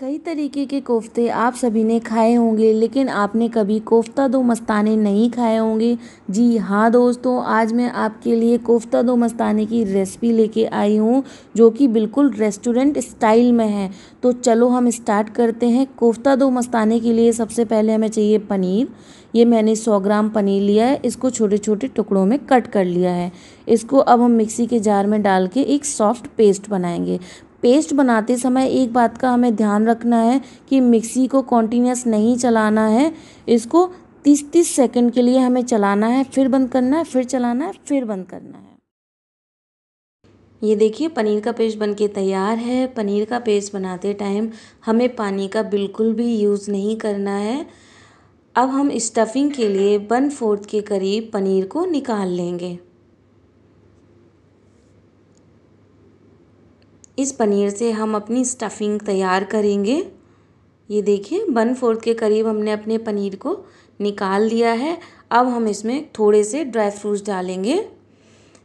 कई तरीके के कोफ्ते आप सभी ने खाए होंगे लेकिन आपने कभी कोफ्ता दो मस्ताने नहीं खाए होंगे जी हाँ दोस्तों आज मैं आपके लिए कोफ्ता दो मस्ताने की रेसिपी लेके आई हूँ जो कि बिल्कुल रेस्टोरेंट स्टाइल में है तो चलो हम स्टार्ट करते हैं कोफ्ता दो मस्ताने के लिए सबसे पहले हमें चाहिए पनीर ये मैंने सौ ग्राम पनीर लिया है इसको छोटे छोटे टुकड़ों में कट कर लिया है इसको अब हम मिक्सी के जार में डाल के एक सॉफ्ट पेस्ट बनाएंगे पेस्ट बनाते समय एक बात का हमें ध्यान रखना है कि मिक्सी को कॉन्टीन्यूस नहीं चलाना है इसको तीस तीस सेकंड के लिए हमें चलाना है फिर बंद करना है फिर चलाना है फिर बंद करना है ये देखिए पनीर का पेस्ट बनके तैयार है पनीर का पेस्ट बनाते टाइम हमें पानी का बिल्कुल भी यूज़ नहीं करना है अब हम स्टफिंग के लिए वन फोर्थ के करीब पनीर को निकाल लेंगे इस पनीर से हम अपनी स्टफ़िंग तैयार करेंगे ये देखिए वन फोर्थ के करीब हमने अपने पनीर को निकाल दिया है अब हम इसमें थोड़े से ड्राई फ्रूट्स डालेंगे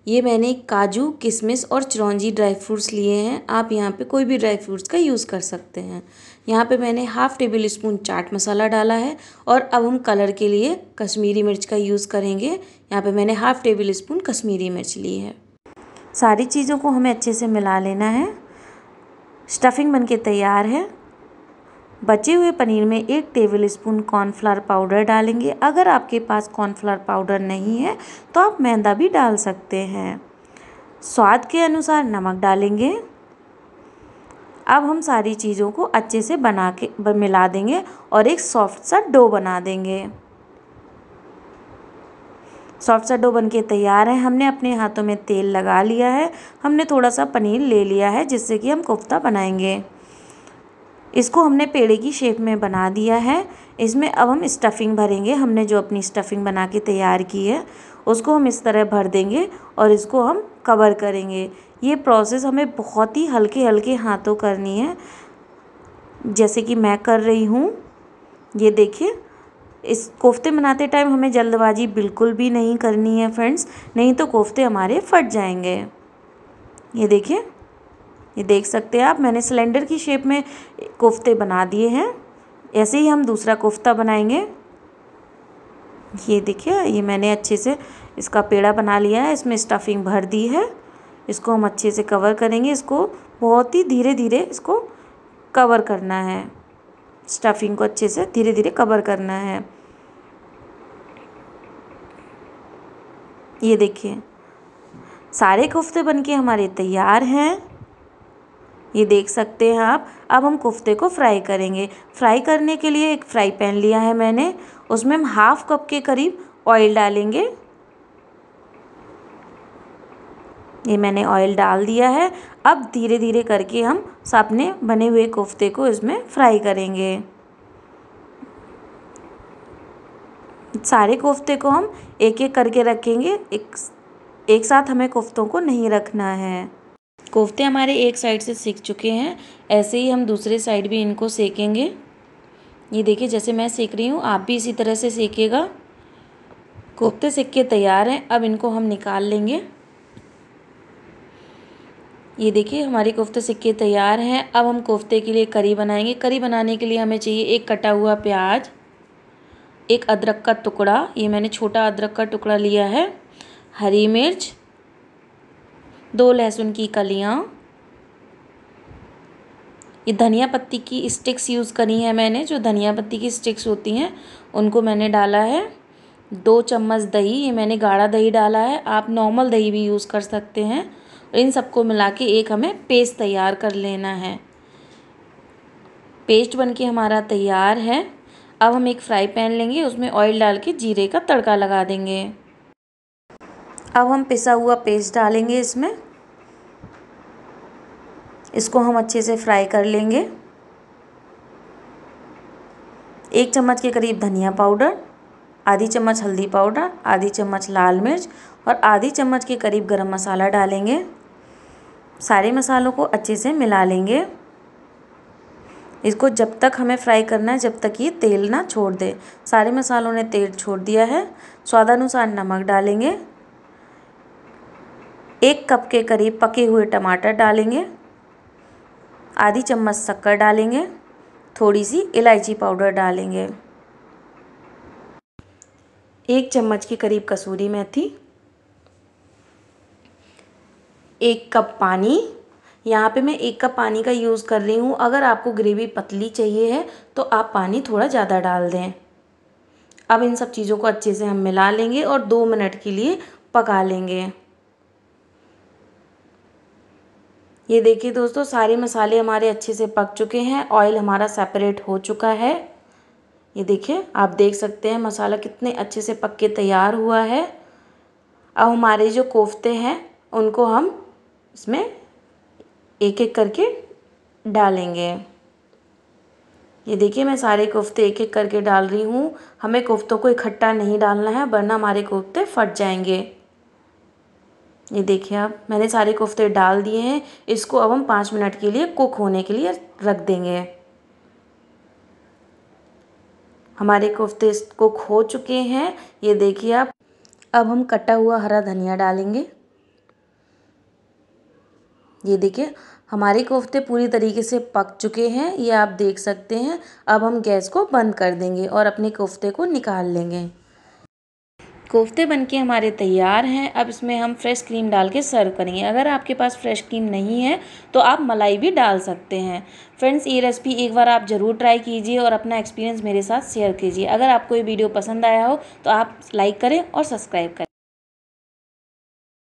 ये मैंने काजू किशमिश और चिरौंजी ड्राई फ्रूट्स लिए हैं आप यहाँ पे कोई भी ड्राई फ्रूट्स का यूज़ कर सकते हैं यहाँ पे मैंने half tablespoon chaat masala डाला है और अब हम कलर के लिए कश्मीरी मिर्च का यूज़ करेंगे यहाँ पे मैंने हाफ़ टेबल स्पून कश्मीरी मिर्च ली है सारी चीज़ों को हमें अच्छे से मिला लेना है स्टफिंग बनके तैयार है बचे हुए पनीर में एक टेबल स्पून कॉर्नफ्लावर पाउडर डालेंगे अगर आपके पास कॉर्नफ्लावर पाउडर नहीं है तो आप मैदा भी डाल सकते हैं स्वाद के अनुसार नमक डालेंगे अब हम सारी चीज़ों को अच्छे से बना के मिला देंगे और एक सॉफ्ट सा डो बना देंगे सॉफ्ट सा डो बन के तैयार है हमने अपने हाथों में तेल लगा लिया है हमने थोड़ा सा पनीर ले लिया है जिससे कि हम कोफ्ता बनाएंगे इसको हमने पेड़े की शेप में बना दिया है इसमें अब हम स्टफ़िंग भरेंगे हमने जो अपनी स्टफ़िंग बना के तैयार की है उसको हम इस तरह भर देंगे और इसको हम कवर करेंगे ये प्रोसेस हमें बहुत ही हल्के हल्के हाथों करनी है जैसे कि मैं कर रही हूँ ये देखिए इस कोफ्ते बनाते टाइम हमें जल्दबाजी बिल्कुल भी नहीं करनी है फ्रेंड्स नहीं तो कोफ्ते हमारे फट जाएंगे ये देखिए ये देख सकते हैं आप मैंने सिलेंडर की शेप में कोफ्ते बना दिए हैं ऐसे ही हम दूसरा कोफ्ता बनाएंगे ये देखिए ये मैंने अच्छे से इसका पेड़ा बना लिया है इसमें स्टफिंग भर दी है इसको हम अच्छे से कवर करेंगे इसको बहुत ही धीरे धीरे इसको कवर करना है स्टफिंग को अच्छे से धीरे धीरे कवर करना है ये देखिए सारे कोफ्ते बनके हमारे तैयार हैं ये देख सकते हैं आप अब हम कोफ्ते को फ्राई करेंगे फ्राई करने के लिए एक फ्राई पैन लिया है मैंने उसमें हम हाफ़ कप के करीब ऑयल डालेंगे ये मैंने ऑयल डाल दिया है अब धीरे धीरे करके हम अपने बने हुए कोफ्ते को इसमें फ्राई करेंगे सारे कोफ्ते को हम एक एक करके रखेंगे एक एक साथ हमें कोफ्तों को नहीं रखना है कोफ्ते हमारे एक साइड से सीख चुके हैं ऐसे ही हम दूसरे साइड भी इनको सेकेंगे ये देखिए जैसे मैं सेक रही हूँ आप भी इसी तरह से सेकेगा कोफ्ते सेक के तैयार हैं अब इनको हम निकाल लेंगे ये देखिए हमारे कोफ्ते सिक्के तैयार हैं अब हम कोफ्ते के लिए करी बनाएंगे करी बनाने के लिए हमें चाहिए एक कटा हुआ प्याज एक अदरक का टुकड़ा ये मैंने छोटा अदरक का टुकड़ा लिया है हरी मिर्च दो लहसुन की कलियाँ ये धनिया पत्ती की स्टिक्स यूज़ करी है मैंने जो धनिया पत्ती की स्टिक्स होती हैं उनको मैंने डाला है दो चम्मच दही ये मैंने गाढ़ा दही डाला है आप नॉर्मल दही भी यूज़ कर सकते हैं इन सबको मिला के एक हमें पेस्ट तैयार कर लेना है पेस्ट बन के हमारा तैयार है अब हम एक फ्राई पैन लेंगे उसमें ऑयल डाल के जीरे का तड़का लगा देंगे अब हम पिसा हुआ पेस्ट डालेंगे इसमें इसको हम अच्छे से फ्राई कर लेंगे एक चम्मच के करीब धनिया पाउडर आधी चम्मच हल्दी पाउडर आधी चम्मच लाल मिर्च और आधी चम्मच के करीब गरम मसाला डालेंगे सारे मसालों को अच्छे से मिला लेंगे इसको जब तक हमें फ्राई करना है जब तक ये तेल ना छोड़ दे सारे मसालों ने तेल छोड़ दिया है स्वादानुसार नमक डालेंगे एक कप के करीब पके हुए टमाटर डालेंगे आधी चम्मच शक्कर डालेंगे थोड़ी सी इलायची पाउडर डालेंगे एक चम्मच के करीब कसूरी मेथी एक कप पानी यहाँ पे मैं एक कप पानी का यूज़ कर रही हूँ अगर आपको ग्रेवी पतली चाहिए है तो आप पानी थोड़ा ज़्यादा डाल दें अब इन सब चीज़ों को अच्छे से हम मिला लेंगे और दो मिनट के लिए पका लेंगे ये देखिए दोस्तों सारे मसाले हमारे अच्छे से पक चुके हैं ऑयल हमारा सेपरेट हो चुका है ये देखिए आप देख सकते हैं मसाला कितने अच्छे से पक के तैयार हुआ है अब हमारे जो कोफ्ते हैं उनको हम उसमें एक एक करके डालेंगे ये देखिए मैं सारे कोफ्ते एक एक करके डाल रही हूँ हमें कोफ्तों को इकट्ठा नहीं डालना है वरना हमारे कोफ्ते फट जाएंगे ये देखिए आप मैंने सारे कोफ्ते डाल दिए हैं इसको अब हम पाँच मिनट के लिए कुक होने के लिए रख देंगे हमारे कोफ्ते कुक हो चुके हैं ये देखिए आप अब हम कटा हुआ हरा धनिया डालेंगे ये देखिए हमारे कोफ्ते पूरी तरीके से पक चुके हैं ये आप देख सकते हैं अब हम गैस को बंद कर देंगे और अपने कोफ्ते को निकाल लेंगे कोफ्ते बनके हमारे तैयार हैं अब इसमें हम फ्रेश क्रीम डाल के सर्व करेंगे अगर आपके पास फ्रेश क्रीम नहीं है तो आप मलाई भी डाल सकते हैं फ्रेंड्स ये रेसिपी एक बार आप ज़रूर ट्राई कीजिए और अपना एक्सपीरियंस मेरे साथ शेयर कीजिए अगर आपको ये वीडियो पसंद आया हो तो आप लाइक करें और सब्सक्राइब करें